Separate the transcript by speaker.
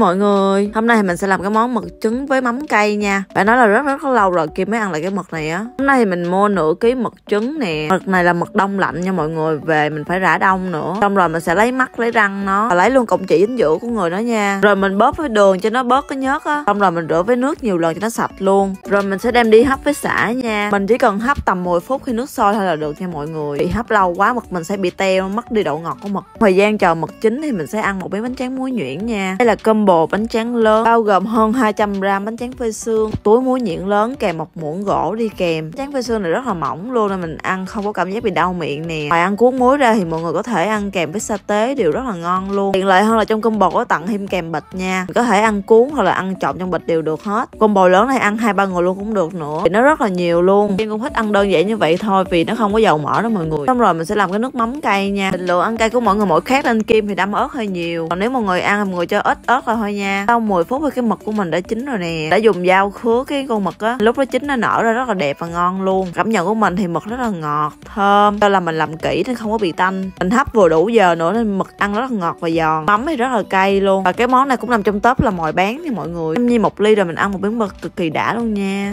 Speaker 1: mọi người Hôm nay thì mình sẽ làm cái món mực trứng với mắm cây nha Bạn nói là rất rất lâu rồi kia mới ăn lại cái mực này á Hôm nay thì mình mua nửa ký mực trứng nè Mực này là mực đông lạnh nha mọi người Về mình phải rã đông nữa Xong rồi mình sẽ lấy mắt lấy răng nó Và lấy luôn cộng chỉ dinh dưỡng của người nó nha Rồi mình bóp với đường cho nó bớt cái nhớt á Xong rồi mình rửa với nước nhiều lần cho nó sạch luôn Rồi mình sẽ đem đi hấp với xả nha Mình chỉ cần hấp tầm 10 phút khi nước sôi thôi là được nha mọi người Bị hấp lâu quá mực mình sẽ bị teo mất đi độ ngọt của mực Thời gian chờ mực chín thì mình sẽ ăn một miếng bánh tráng muối nhuyễn nha Đây là combo combo bánh tráng lớn bao gồm hơn 200 gram bánh tráng phơi xương, túi muối nhuyễn lớn kèm một muỗng gỗ đi kèm. Bánh tráng phơi xương này rất là mỏng luôn nên mình ăn không có cảm giác bị đau miệng nè. Ngoài ăn cuốn muối ra thì mọi người có thể ăn kèm với sa tế đều rất là ngon luôn. Tiện lợi hơn là trong combo có tặng thêm kèm bịch nha. Mình có thể ăn cuốn hoặc là ăn trộn trong bịch đều được hết. Combo lớn này ăn hai ba người luôn cũng được nữa. Thì nó rất là nhiều luôn. Em cũng thích ăn đơn giản như vậy thôi vì nó không có dầu mỡ đó mọi người. Xong rồi mình sẽ làm cái nước mắm cay nha. lượng ăn cay của mọi người mỗi khác lên kim thì đâm ớt hơi nhiều. Còn nếu mọi người ăn mọi người cho ít ớt là thôi nha sau 10 phút thì cái mực của mình đã chín rồi nè đã dùng dao khứa cái con mực á lúc đó chín nó nở ra rất là đẹp và ngon luôn cảm nhận của mình thì mực rất là ngọt thơm do là mình làm kỹ nên không có bị tanh mình hấp vừa đủ giờ nữa nên mực ăn rất là ngọt và giòn mắm thì rất là cay luôn và cái món này cũng nằm trong top là mọi bán nha mọi người như một ly rồi mình ăn một miếng mực cực kỳ đã luôn nha